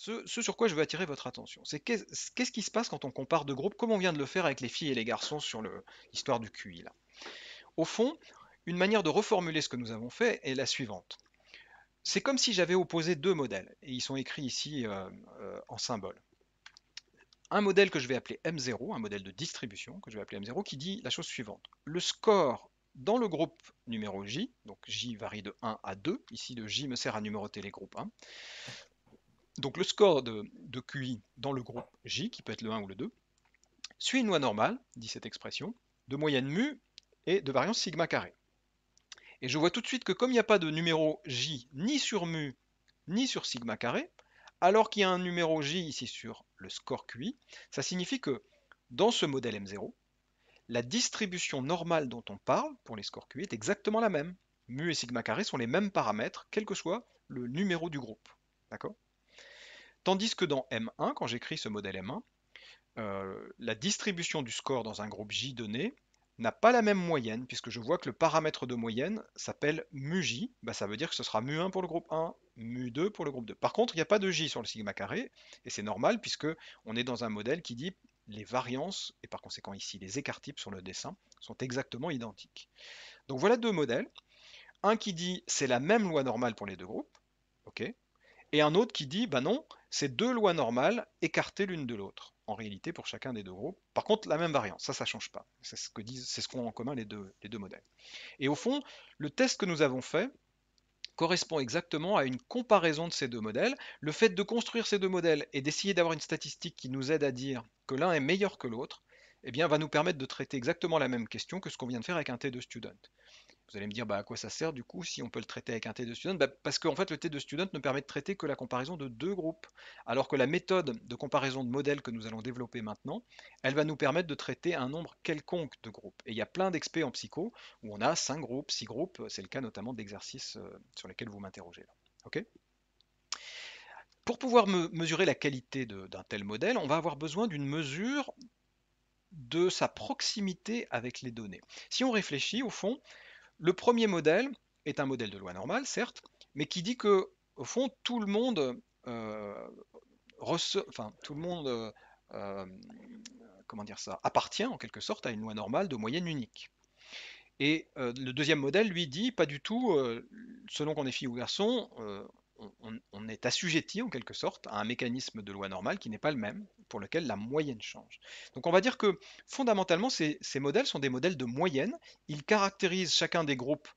ce, sur quoi je veux attirer votre attention, c'est qu'est-ce qui se passe quand on compare deux groupes, comme on vient de le faire avec les filles et les garçons sur l'histoire du QI. Au fond, une manière de reformuler ce que nous avons fait est la suivante. C'est comme si j'avais opposé deux modèles, et ils sont écrits ici euh, euh, en symbole. Un modèle que je vais appeler M0, un modèle de distribution que je vais appeler M0, qui dit la chose suivante. Le score dans le groupe numéro J, donc J varie de 1 à 2, ici le J me sert à numéroter les groupes 1, donc le score de, QI dans le groupe J, qui peut être le 1 ou le 2, suit une loi normale, dit cette expression, de moyenne mu et de variance sigma carré. Et je vois tout de suite que comme il n'y a pas de numéro J ni sur mu ni sur sigma carré, alors qu'il y a un numéro J ici sur le score QI, ça signifie que dans ce modèle M0, la distribution normale dont on parle pour les scores QI est exactement la même. Mu et sigma carré sont les mêmes paramètres, quel que soit le numéro du groupe. D'accord Tandis que dans M1, quand j'écris ce modèle M1, euh, la distribution du score dans un groupe J donné n'a pas la même moyenne, puisque je vois que le paramètre de moyenne s'appelle μj, bah ça veut dire que ce sera mu1 pour le groupe 1, mu2 pour le groupe 2. Par contre, il n'y a pas de j sur le sigma carré, et c'est normal, puisque on est dans un modèle qui dit les variances, et par conséquent ici les écarts-types sur le dessin, sont exactement identiques. Donc voilà deux modèles, un qui dit c'est la même loi normale pour les deux groupes, ok, et un autre qui dit, bah non, c'est deux lois normales écartées l'une de l'autre, en réalité pour chacun des deux groupes. Par contre, la même variance, ça, ça ne change pas. C'est ce que ce qu'ont en commun les deux, modèles. Et au fond, le test que nous avons fait correspond exactement à une comparaison de ces deux modèles. Le fait de construire ces deux modèles et d'essayer d'avoir une statistique qui nous aide à dire que l'un est meilleur que l'autre, eh bien, va nous permettre de traiter exactement la même question que ce qu'on vient de faire avec un T2 student. Vous allez me dire bah, à quoi ça sert du coup si on peut le traiter avec un T de student bah, Parce qu'en fait le T de student ne permet de traiter que la comparaison de deux groupes, alors que la méthode de comparaison de modèles que nous allons développer maintenant, elle va nous permettre de traiter un nombre quelconque de groupes. Et il y a plein d'experts en psycho où on a cinq groupes, six groupes, c'est le cas notamment d'exercices euh, sur lesquels vous m'interrogez là. pour pouvoir mesurer la qualité d'un tel modèle, on va avoir besoin d'une mesure de sa proximité avec les données. Si on réfléchit, au fond, le premier modèle est un modèle de loi normale, certes, mais qui dit que, au fond, tout le monde, appartient en quelque sorte à une loi normale de moyenne unique. Et euh, le deuxième modèle, lui, dit pas du tout, euh, selon qu'on est fille ou garçon, euh, on, est assujetti en quelque sorte à un mécanisme de loi normale qui n'est pas le même, pour lequel la moyenne change. Donc on va dire que fondamentalement, ces, modèles sont des modèles de moyenne. Ils caractérisent chacun des groupes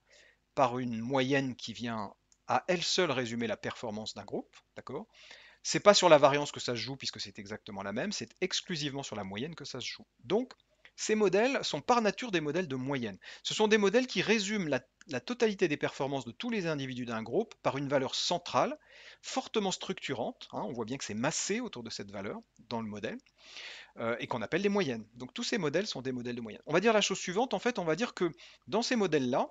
par une moyenne qui vient à elle seule résumer la performance d'un groupe, d'accord C'est pas sur la variance que ça se joue puisque c'est exactement la même, c'est exclusivement sur la moyenne que ça se joue. Donc ces modèles sont par nature des modèles de moyenne. Ce sont des modèles qui résument la, totalité des performances de tous les individus d'un groupe par une valeur centrale, fortement structurante, hein, on voit bien que c'est massé autour de cette valeur dans le modèle, euh, et qu'on appelle les moyennes. Donc tous ces modèles sont des modèles de moyenne. On va dire la chose suivante, en fait, on va dire que dans ces modèles-là,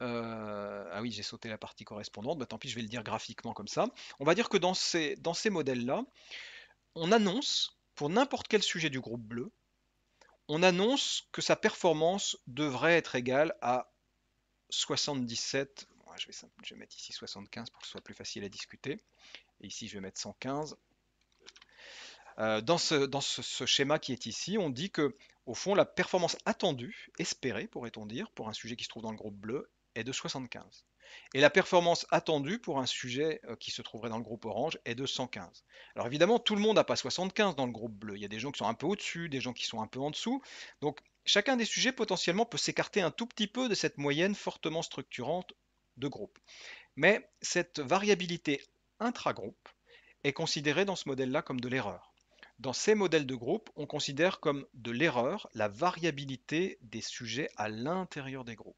euh, ah oui, j'ai sauté la partie correspondante, bah, tant pis, je vais le dire graphiquement comme ça. On va dire que dans ces, dans ces modèles-là, on annonce pour n'importe quel sujet du groupe bleu on annonce que sa performance devrait être égale à 77, je vais, mettre ici 75 pour que ce soit plus facile à discuter, et ici je vais mettre 115. Euh, dans, ce, schéma qui est ici, on dit que, au fond, la performance attendue, espérée pourrait-on dire, pour un sujet qui se trouve dans le groupe bleu, est de 75. Et la performance attendue pour un sujet euh, qui se trouverait dans le groupe orange est de 115. Alors évidemment, tout le monde n'a pas 75 dans le groupe bleu. Il y a des gens qui sont un peu au-dessus, des gens qui sont un peu en dessous. Donc chacun des sujets potentiellement peut s'écarter un tout petit peu de cette moyenne fortement structurante de groupe. Mais cette variabilité intra-groupe est considérée dans ce modèle-là comme de l'erreur. Dans ces modèles de groupe, on considère comme de l'erreur la variabilité des sujets à l'intérieur des groupes.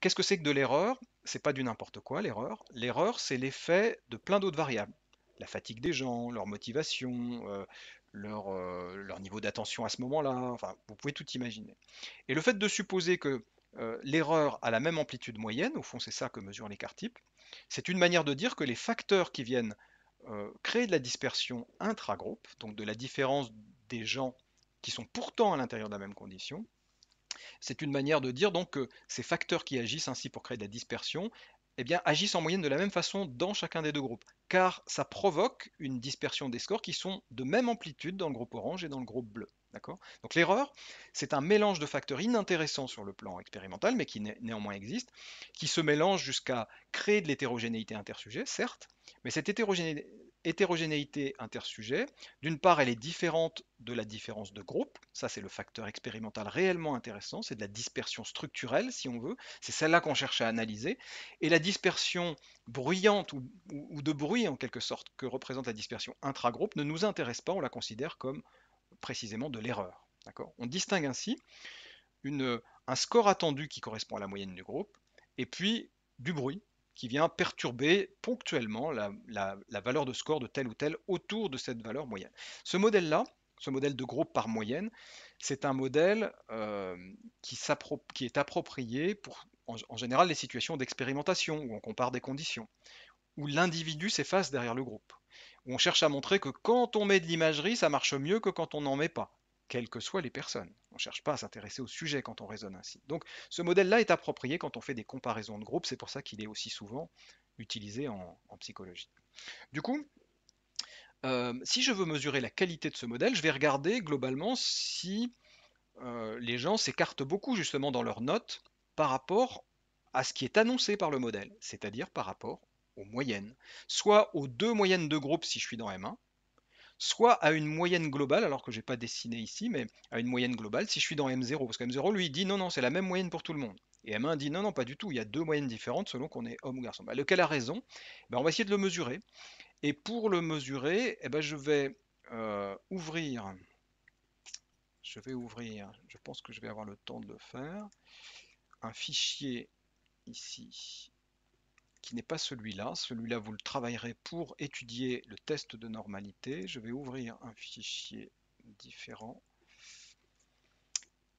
Qu'est-ce que c'est que de l'erreur c'est pas du n'importe quoi l'erreur. L'erreur, c'est l'effet de plein d'autres variables. La fatigue des gens, leur motivation, euh, euh, leur, niveau d'attention à ce moment-là, enfin, vous pouvez tout imaginer. Et le fait de supposer que euh, l'erreur a la même amplitude moyenne, au fond c'est ça que mesure l'écart type, c'est une manière de dire que les facteurs qui viennent créer de la dispersion intra-groupe, donc de la différence des gens qui sont pourtant à l'intérieur de la même condition, c'est une manière de dire donc que ces facteurs qui agissent ainsi pour créer de la dispersion, eh agissent en moyenne de la même façon dans chacun des deux groupes, car ça provoque une dispersion des scores qui sont de même amplitude dans le groupe orange et dans le groupe bleu. Donc l'erreur, c'est un mélange de facteurs inintéressants sur le plan expérimental, mais qui néanmoins existe, qui se mélangent jusqu'à créer de l'hétérogénéité intersujet, certes, mais cette hétérogénéité hétérogénéité intersujet. D'une part, elle est différente de la différence de groupe. Ça, c'est le facteur expérimental réellement intéressant. C'est de la dispersion structurelle, si on veut. C'est celle-là qu'on cherche à analyser. Et la dispersion bruyante ou, de bruit, en quelque sorte, que représente la dispersion intragroupe, ne nous intéresse pas. On la considère comme précisément de l'erreur. On distingue ainsi un score attendu qui correspond à la moyenne du groupe et puis du bruit qui vient perturber ponctuellement la, valeur de score de tel ou tel autour de cette valeur moyenne. Ce modèle-là, ce modèle de groupe par moyenne, c'est un modèle euh, qui, est approprié pour, en général, les situations d'expérimentation où on compare des conditions, où l'individu s'efface derrière le groupe. Où on cherche à montrer que quand on met de l'imagerie, ça marche mieux que quand on n'en met pas quelles que soient les personnes. On ne cherche pas à s'intéresser au sujet quand on raisonne ainsi. Donc ce modèle-là est approprié quand on fait des comparaisons de groupes, c'est pour ça qu'il est aussi souvent utilisé en, psychologie. Du coup, euh, si je veux mesurer la qualité de ce modèle, je vais regarder globalement si euh, les gens s'écartent beaucoup justement dans leurs notes par rapport à ce qui est annoncé par le modèle, c'est-à-dire par rapport aux moyennes, soit aux deux moyennes de groupe si je suis dans M1, soit à une moyenne globale, alors que je n'ai pas dessiné ici, mais à une moyenne globale si je suis dans M0, parce que M0 lui dit non, non, c'est la même moyenne pour tout le monde. Et M1 dit non, non, pas du tout, il y a deux moyennes différentes selon qu'on est homme ou garçon. Bah, lequel a raison eh ben, On va essayer de le mesurer. Et pour le mesurer, eh ben, je vais euh, ouvrir. Je vais ouvrir, je pense que je vais avoir le temps de le faire, un fichier ici qui n'est pas celui-là. Celui-là, vous le travaillerez pour étudier le test de normalité. Je vais ouvrir un fichier différent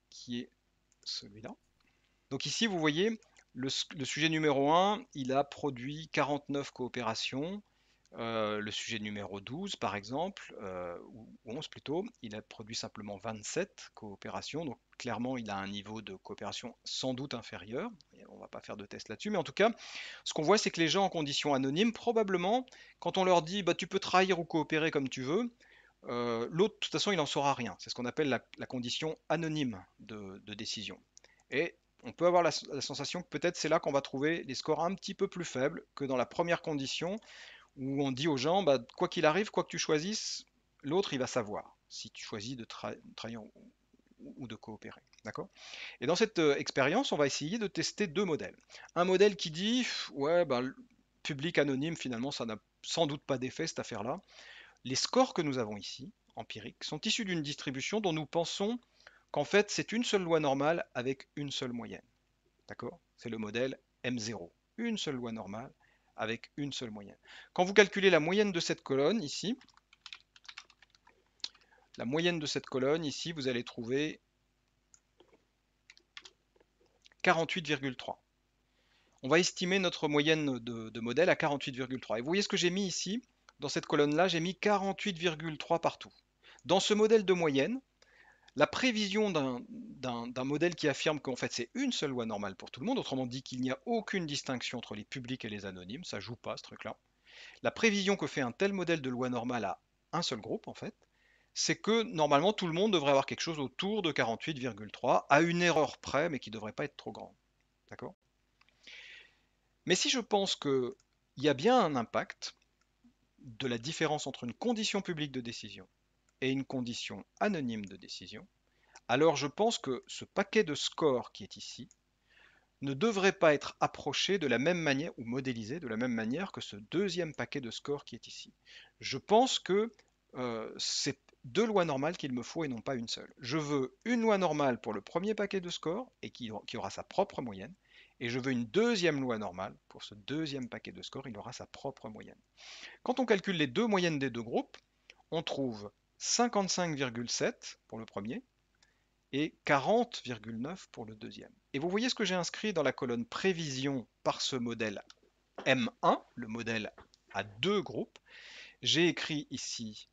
qui est celui-là. Donc ici, vous voyez, le, sujet numéro 1, il a produit 49 coopérations. Euh, le sujet numéro 12, par exemple, euh, ou 11 plutôt, il a produit simplement 27 coopérations. Donc clairement, il a un niveau de coopération sans doute inférieur. Et on ne va pas faire de test là-dessus. Mais en tout cas, ce qu'on voit, c'est que les gens en condition anonyme, probablement, quand on leur dit bah, tu peux trahir ou coopérer comme tu veux, euh, l'autre, de toute façon, il n'en saura rien. C'est ce qu'on appelle la, condition anonyme de, décision. Et on peut avoir la, la sensation que peut-être c'est là qu'on va trouver des scores un petit peu plus faibles que dans la première condition, où on dit aux gens, bah, quoi qu'il arrive, quoi que tu choisisses, l'autre, il va savoir si tu choisis de trahir ou de coopérer. D'accord Et dans cette euh, expérience, on va essayer de tester deux modèles. Un modèle qui dit, ouais, bah, public anonyme, finalement, ça n'a sans doute pas d'effet cette affaire-là. Les scores que nous avons ici, empiriques, sont issus d'une distribution dont nous pensons qu'en fait, c'est une seule loi normale avec une seule moyenne. D'accord C'est le modèle M0. Une seule loi normale avec une seule moyenne. Quand vous calculez la moyenne de cette colonne ici, la moyenne de cette colonne ici, vous allez trouver 48,3. On va estimer notre moyenne de, de modèle à 48,3. Et vous voyez ce que j'ai mis ici Dans cette colonne-là, j'ai mis 48,3 partout. Dans ce modèle de moyenne, la prévision d'un modèle qui affirme qu'en fait c'est une seule loi normale pour tout le monde, autrement dit qu'il n'y a aucune distinction entre les publics et les anonymes, ça joue pas ce truc-là. La prévision que fait un tel modèle de loi normale à un seul groupe, en fait, c'est que normalement tout le monde devrait avoir quelque chose autour de 48,3, à une erreur près, mais qui ne devrait pas être trop grande. D'accord Mais si je pense qu'il y a bien un impact de la différence entre une condition publique de décision et une condition anonyme de décision, alors je pense que ce paquet de scores qui est ici ne devrait pas être approché de la même manière ou modélisé de la même manière que ce deuxième paquet de scores qui est ici. Je pense que euh, c'est deux lois normales qu'il me faut et non pas une seule. Je veux une loi normale pour le premier paquet de scores et qui, qui aura sa propre moyenne, et je veux une deuxième loi normale pour ce deuxième paquet de scores, il aura sa propre moyenne. Quand on calcule les deux moyennes des deux groupes, on trouve 55,7 pour le premier et 40,9 pour le deuxième. Et vous voyez ce que j'ai inscrit dans la colonne prévision par ce modèle M1, le modèle à deux groupes. J'ai écrit ici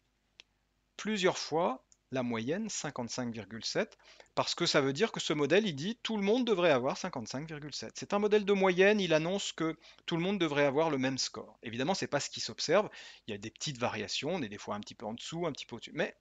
plusieurs fois la moyenne 55,7 parce que ça veut dire que ce modèle il dit tout le monde devrait avoir 55,7. C'est un modèle de moyenne, il annonce que tout le monde devrait avoir le même score. Évidemment, c'est pas ce qui s'observe, il y a des petites variations, on est des fois un petit peu en dessous, un petit peu au-dessus, mais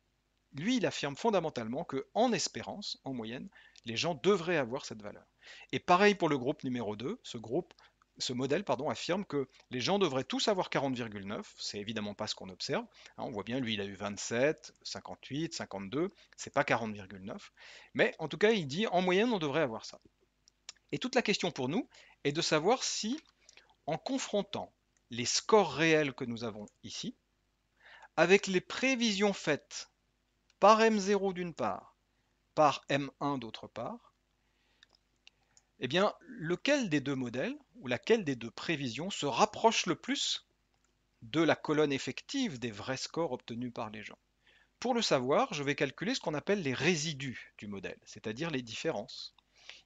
lui, il affirme fondamentalement que en espérance, en moyenne, les gens devraient avoir cette valeur. Et pareil pour le groupe numéro 2, ce groupe ce modèle affirme que les gens devraient tous avoir 40,9, c'est évidemment pas ce qu'on observe, hein, on voit bien lui il a eu 27, 58, 52, c'est pas 40,9, mais en tout cas il dit en moyenne on devrait avoir ça. Et toute la question pour nous est de savoir si en confrontant les scores réels que nous avons ici avec les prévisions faites par M0 d'une part, par M1 d'autre part, eh bien, lequel des deux modèles ou laquelle des deux prévisions se rapproche le plus de la colonne effective des vrais scores obtenus par les gens Pour le savoir, je vais calculer ce qu'on appelle les résidus du modèle, c'est-à-dire les différences.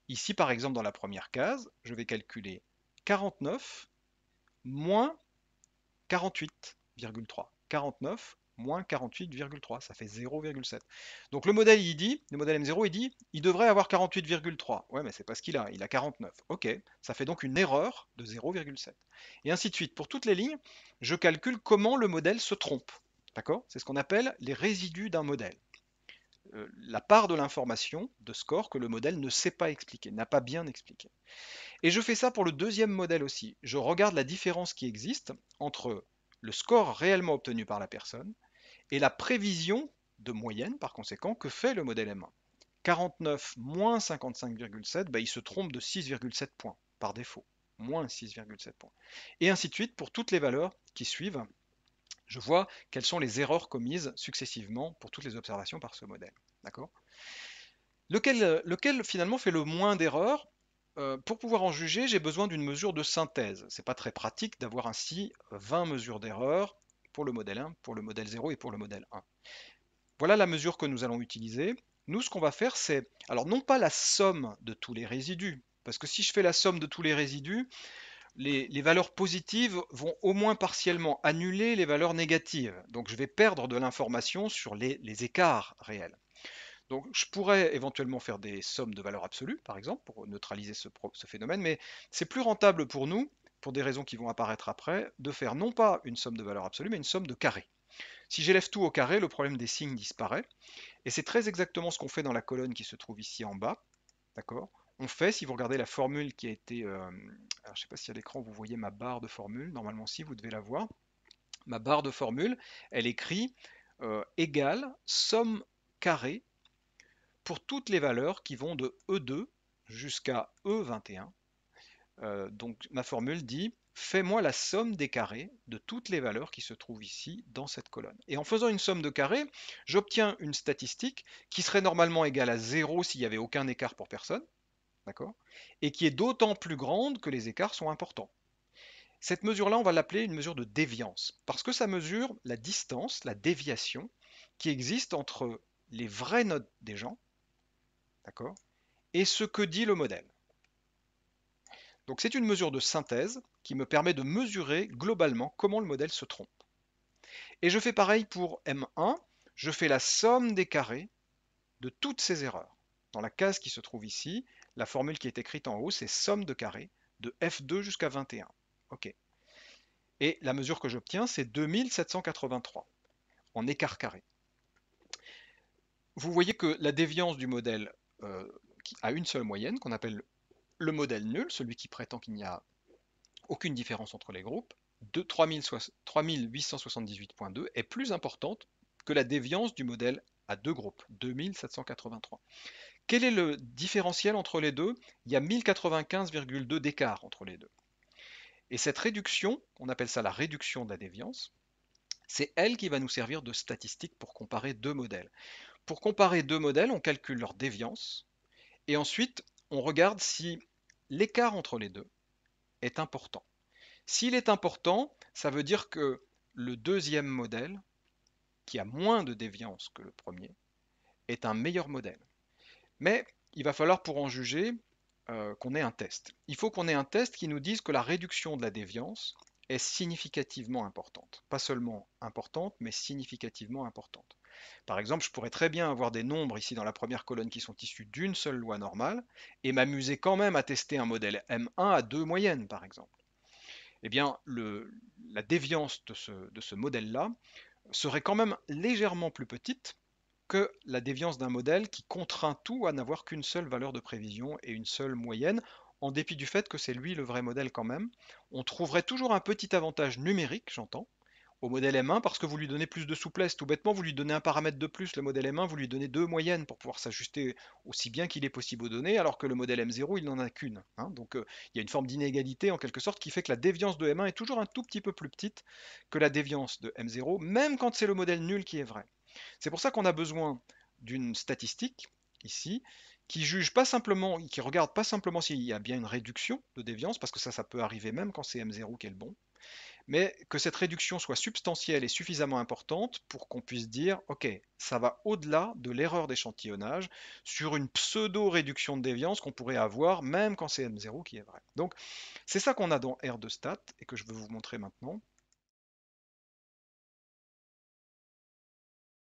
Ici, par exemple, dans la première case, je vais calculer 49 moins 48,3. 49 moins 48,3, ça fait 0,7. Donc le modèle, il dit, le modèle M0, il dit, il devrait avoir 48,3. Ouais, mais c'est pas ce qu'il a, il a 49. Ok, ça fait donc une erreur de 0,7. Et ainsi de suite. Pour toutes les lignes, je calcule comment le modèle se trompe. D'accord C'est ce qu'on appelle les résidus d'un modèle. Euh, la part de l'information de score que le modèle ne sait pas expliquer, n'a pas bien expliqué. Et je fais ça pour le deuxième modèle aussi. Je regarde la différence qui existe entre le score réellement obtenu par la personne et la prévision de moyenne, par conséquent, que fait le modèle M1. 49 moins 55,7, bah, il se trompe de 6,7 points par défaut, moins 6,7 points. Et ainsi de suite pour toutes les valeurs qui suivent. Je vois quelles sont les erreurs commises successivement pour toutes les observations par ce modèle. D'accord lequel, lequel finalement fait le moins d'erreurs euh, pour pouvoir en juger, j'ai besoin d'une mesure de synthèse. C'est pas très pratique d'avoir ainsi 20 mesures d'erreurs pour le modèle 1, pour le modèle 0 et pour le modèle 1. Voilà la mesure que nous allons utiliser. Nous, ce qu'on va faire, c'est, alors non pas la somme de tous les résidus, parce que si je fais la somme de tous les résidus, les, valeurs positives vont au moins partiellement annuler les valeurs négatives. Donc je vais perdre de l'information sur les, écarts réels. Donc je pourrais éventuellement faire des sommes de valeurs absolues, par exemple, pour neutraliser ce phénomène, mais c'est plus rentable pour nous pour des raisons qui vont apparaître après, de faire non pas une somme de valeur absolue, mais une somme de carrés. Si j'élève tout au carré, le problème des signes disparaît, et c'est très exactement ce qu'on fait dans la colonne qui se trouve ici en bas, d'accord on fait, si vous regardez la formule qui a été, euh, je ne sais pas si à l'écran vous voyez ma barre de formule, normalement si vous devez la voir, ma barre de formule, elle écrit euh, égale somme carré pour toutes les valeurs qui vont de E2 jusqu'à E21 euh, donc ma formule dit fais-moi la somme des carrés de toutes les valeurs qui se trouvent ici dans cette colonne. Et en faisant une somme de carrés, j'obtiens une statistique qui serait normalement égale à 0 s'il n'y avait aucun écart pour personne, d'accord Et qui est d'autant plus grande que les écarts sont importants. Cette mesure-là, on va l'appeler une mesure de déviance, parce que ça mesure la distance, la déviation, qui existe entre les vraies notes des gens, d'accord Et ce que dit le modèle. Donc c'est une mesure de synthèse qui me permet de mesurer globalement comment le modèle se trompe. Et je fais pareil pour M1, je fais la somme des carrés de toutes ces erreurs. Dans la case qui se trouve ici, la formule qui est écrite en haut, c'est somme de carrés de F2 jusqu'à 21. OK. Et la mesure que j'obtiens, c'est 2783 en écart carré. Vous voyez que la déviance du modèle euh, a une seule moyenne, qu'on appelle le modèle nul, celui qui prétend qu'il n'y a aucune différence entre les groupes, 3878.2 est plus importante que la déviance du modèle à deux groupes, 2783. Quel est le différentiel entre les deux Il y a 1095,2 d'écart entre les deux. Et cette réduction, on appelle ça la réduction de la déviance, c'est elle qui va nous servir de statistique pour comparer deux modèles. Pour comparer deux modèles, on calcule leur déviance, et ensuite on regarde si l'écart entre les deux est important. S'il est important, ça veut dire que le deuxième modèle, qui a moins de déviance que le premier, est un meilleur modèle. Mais il va falloir pour en juger euh, qu'on ait un test. Il faut qu'on ait un test qui nous dise que la réduction de la déviance est significativement importante. Pas seulement importante, mais significativement importante. Par exemple, je pourrais très bien avoir des nombres ici dans la première colonne qui sont issus d'une seule loi normale, et m'amuser quand même à tester un modèle M1 à deux moyennes, par exemple. Eh bien, la déviance de ce modèle-là serait quand même légèrement plus petite que la déviance d'un modèle qui contraint tout à n'avoir qu'une seule valeur de prévision et une seule moyenne, en dépit du fait que c'est lui le vrai modèle quand même. On trouverait toujours un petit avantage numérique, j'entends, au modèle M1 parce que vous lui donnez plus de souplesse. Tout bêtement, vous lui donnez un paramètre de plus. Le modèle M1, vous lui donnez deux moyennes pour pouvoir s'ajuster aussi bien qu'il est possible aux données, alors que le modèle M0, il n'en a qu'une. Hein. Donc euh, il y a une forme d'inégalité en quelque sorte qui fait que la déviance de M1 est toujours un tout petit peu plus petite que la déviance de M0, même quand c'est le modèle nul qui est vrai. C'est pour ça qu'on a besoin d'une statistique ici, qui juge pas simplement, qui regarde pas simplement s'il y a bien une réduction de déviance, parce que ça, ça peut arriver même quand c'est M0 qui est le bon, mais que cette réduction soit substantielle et suffisamment importante pour qu'on puisse dire ok, ça va au-delà de l'erreur d'échantillonnage sur une pseudo-réduction de déviance qu'on pourrait avoir même quand c'est M0 qui est vrai. Donc c'est ça qu'on a dans R de stat et que je veux vous montrer maintenant.